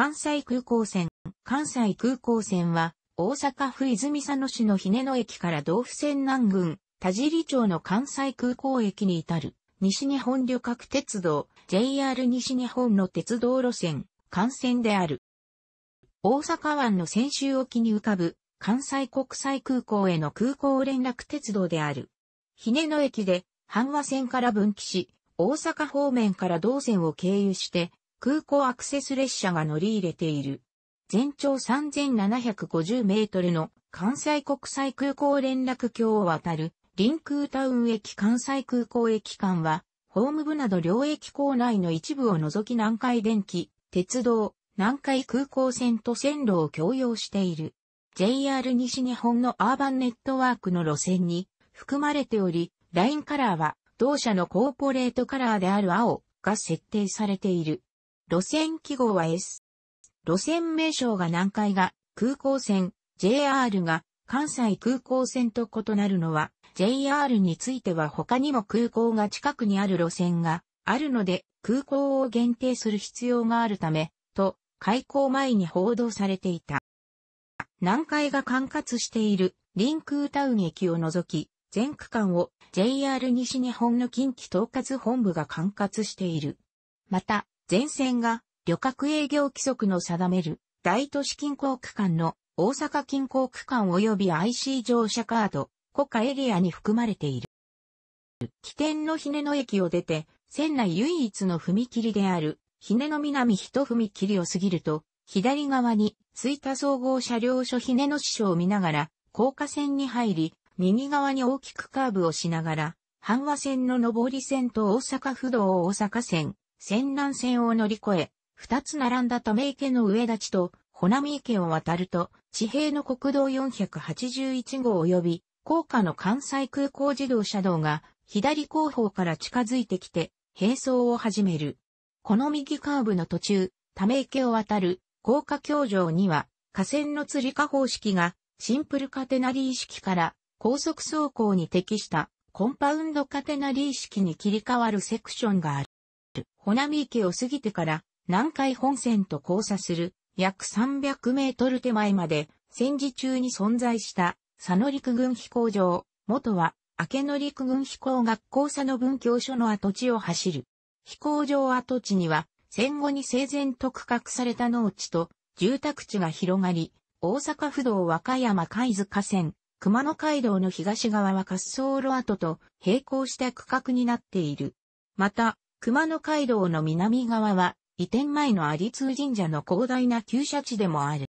関西空港線。関西空港線は、大阪府泉佐野市の日根野駅から道府線南郡、田尻町の関西空港駅に至る、西日本旅客鉄道、JR 西日本の鉄道路線、幹線である。大阪湾の先週沖に浮かぶ、関西国際空港への空港連絡鉄道である。日根野駅で、阪和線から分岐し、大阪方面から道線を経由して、空港アクセス列車が乗り入れている。全長3750メートルの関西国際空港連絡橋を渡る、臨空タウン駅関西空港駅間は、ホーム部など両駅構内の一部を除き南海電気、鉄道、南海空港線と線路を共用している。JR 西日本のアーバンネットワークの路線に含まれており、ラインカラーは同社のコーポレートカラーである青が設定されている。路線記号は S。路線名称が南海が空港線、JR が関西空港線と異なるのは、JR については他にも空港が近くにある路線があるので、空港を限定する必要があるため、と、開港前に報道されていた。南海が管轄している臨空タウン駅を除き、全区間を JR 西日本の近畿統括本部が管轄している。また、全線が旅客営業規則の定める大都市近郊区間の大阪近郊区間及び IC 乗車カード、国家エリアに含まれている。起点のひねの駅を出て、線内唯一の踏切である、ひねの南一踏切を過ぎると、左側に、追加総合車両所ひねの支所を見ながら、高架線に入り、右側に大きくカーブをしながら、阪和線の上り線と大阪府道大阪線、戦南線を乗り越え、二つ並んだため池の上立ちと、穂波池を渡ると、地平の国道481号及び、高架の関西空港自動車道が、左後方から近づいてきて、並走を始める。この右カーブの途中、ため池を渡る、高架橋上には、河川の釣り下方式が、シンプルカテナリー式から、高速走行に適した、コンパウンドカテナリー式に切り替わるセクションがある。ほホナミ池を過ぎてから南海本線と交差する約300メートル手前まで戦時中に存在した佐野陸軍飛行場、元は明野陸軍飛行学校佐野文教所の跡地を走る。飛行場跡地には戦後に整然と区画された農地と住宅地が広がり、大阪府道和歌山海津河川、熊野街道の東側は滑走路跡と並行した区画になっている。また、熊野街道の南側は、移転前の有通神社の広大な旧社地でもある。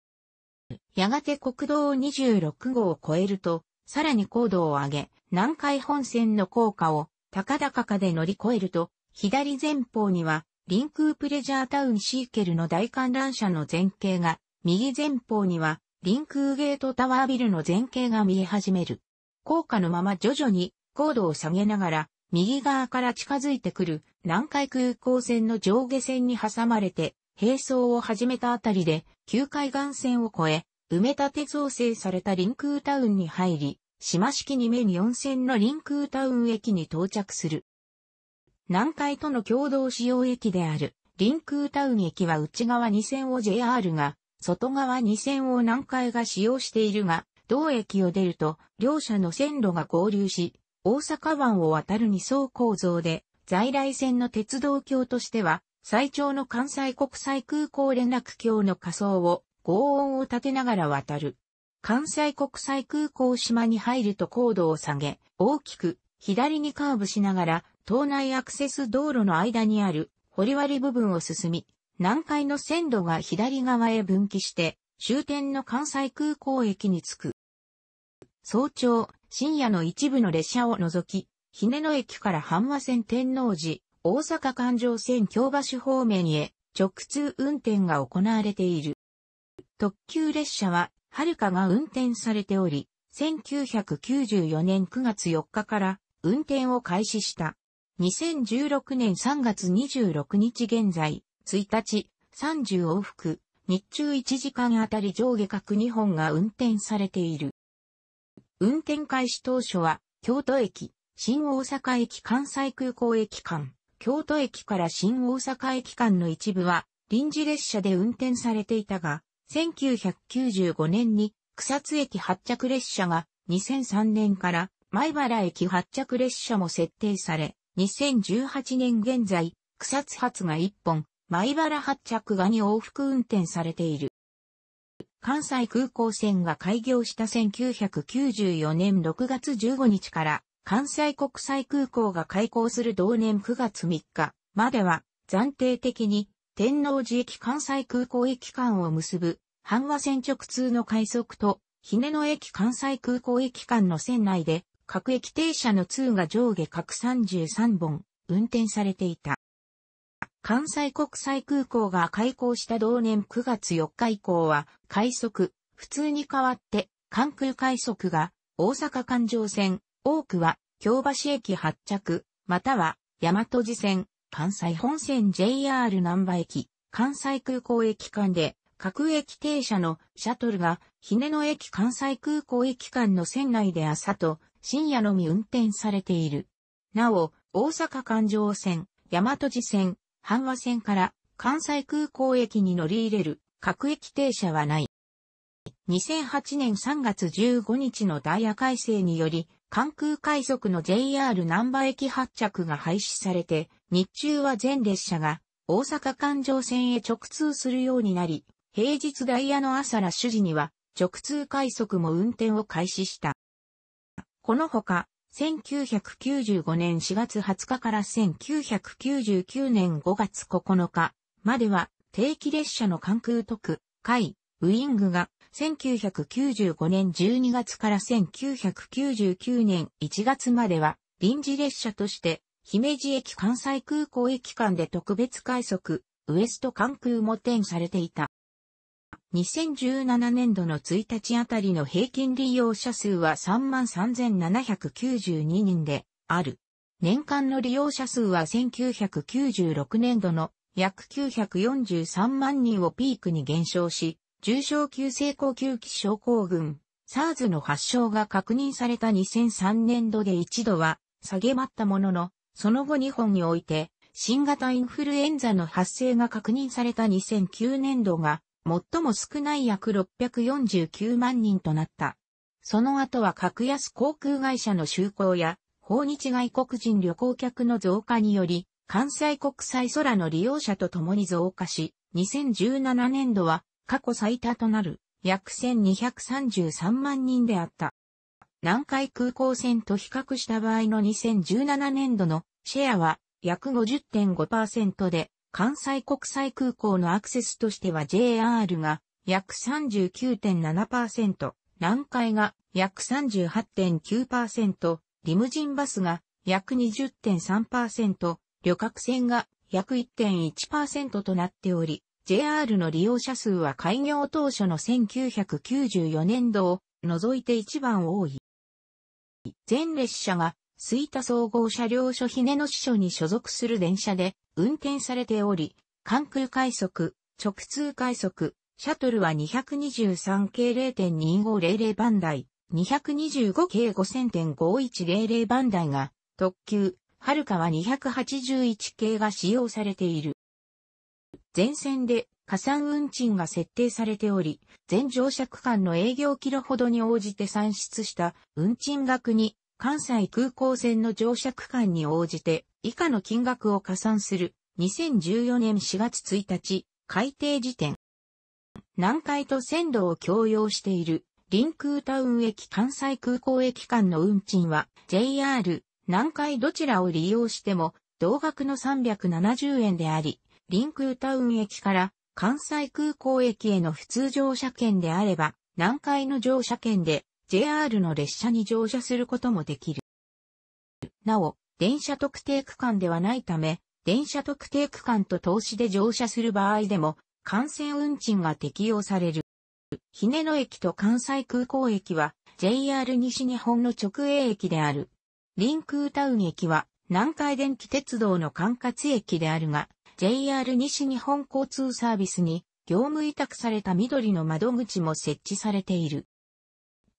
やがて国道26号を越えると、さらに高度を上げ、南海本線の高架を高々かで乗り越えると、左前方には、臨空プレジャータウンシーケルの大観覧車の前景が、右前方には、臨空ゲートタワービルの前景が見え始める。高架のまま徐々に高度を下げながら、右側から近づいてくる南海空港線の上下線に挟まれて、並走を始めたあたりで、旧海岸線を越え、埋め立て造成された臨空タウンに入り、島式2面4線の臨空タウン駅に到着する。南海との共同使用駅である、臨空タウン駅は内側2線を JR が、外側2線を南海が使用しているが、同駅を出ると、両者の線路が合流し、大阪湾を渡る二層構造で、在来線の鉄道橋としては、最長の関西国際空港連絡橋の仮想を、合音を立てながら渡る。関西国際空港島に入ると高度を下げ、大きく左にカーブしながら、島内アクセス道路の間にある掘割部分を進み、南海の線路が左側へ分岐して、終点の関西空港駅に着く。早朝、深夜の一部の列車を除き、ね野駅から阪和線天王寺、大阪環状線京橋方面へ直通運転が行われている。特急列車は、はるかが運転されており、1994年9月4日から運転を開始した。2016年3月26日現在、1日、30往復、日中1時間あたり上下各2本が運転されている。運転開始当初は、京都駅、新大阪駅関西空港駅間、京都駅から新大阪駅間の一部は、臨時列車で運転されていたが、1995年に草津駅発着列車が2003年から前原駅発着列車も設定され、2018年現在、草津発が1本、前原発着が2往復運転されている。関西空港線が開業した1994年6月15日から関西国際空港が開港する同年9月3日までは暫定的に天王寺駅関西空港駅間を結ぶ阪和線直通の快速とね野駅関西空港駅間の線内で各駅停車の通が上下各33本運転されていた。関西国際空港が開港した同年9月4日以降は、快速、普通に代わって、関空快速が、大阪環状線、多くは、京橋駅発着、または、大和路線、関西本線 JR 南波駅、関西空港駅間で、各駅停車のシャトルが、ね野駅関西空港駅間の線内で朝と深夜のみ運転されている。なお、大阪環状線、大和路線、阪和線から関西空港駅に乗り入れる各駅停車はない。2008年3月15日のダイヤ改正により、関空海賊の JR 南波駅発着が廃止されて、日中は全列車が大阪環状線へ直通するようになり、平日ダイヤの朝ラ主時には直通快速も運転を開始した。このほか、1995年4月20日から1999年5月9日までは定期列車の関空特、海、ウィングが1995年12月から1999年1月までは臨時列車として姫路駅関西空港駅間で特別快速ウエスト関空も転されていた。2017年度の1日あたりの平均利用者数は33,792人である。年間の利用者数は1996年度の約943万人をピークに減少し、重症急性高級器症候群、SARS の発症が確認された2003年度で一度は下げまったものの、その後日本において、新型インフルエンザの発生が確認された2009年度が最も少ない約649万人となった。その後は格安航空会社の就航や、訪日外国人旅行客の増加により、関西国際空の利用者と共に増加し、2017年度は過去最多となる約1233万人であった。南海空港線と比較した場合の2017年度のシェアは約50.5%で、関西国際空港のアクセスとしては JR が約39.7%、南海が約38.9%、リムジンバスが約20.3%、旅客船が約1.1%となっており、JR の利用者数は開業当初の1994年度を除いて一番多い。全列車が水田総合車両所ひねの支所に所属する電車で運転されており、関空快速、直通快速、シャトルは223系0.2500番台、225系5000.5100番台が特急、はるかは281系が使用されている。全線で加算運賃が設定されており、全乗車区間の営業キロほどに応じて算出した運賃額に関西空港線の乗車区間に応じて以下の金額を加算する2014年4月1日改定時点。南海と線路を共用している臨空タウン駅関西空港駅間の運賃は JR 南海どちらを利用しても同額の370円であり、臨空タウン駅から関西空港駅への普通乗車券であれば、南海の乗車券で JR の列車に乗車することもできる。なお、電車特定区間ではないため、電車特定区間と投資で乗車する場合でも、幹線運賃が適用される。姫野駅と関西空港駅は JR 西日本の直営駅である。臨空タウン駅は南海電気鉄道の管轄駅であるが、JR 西日本交通サービスに業務委託された緑の窓口も設置されている。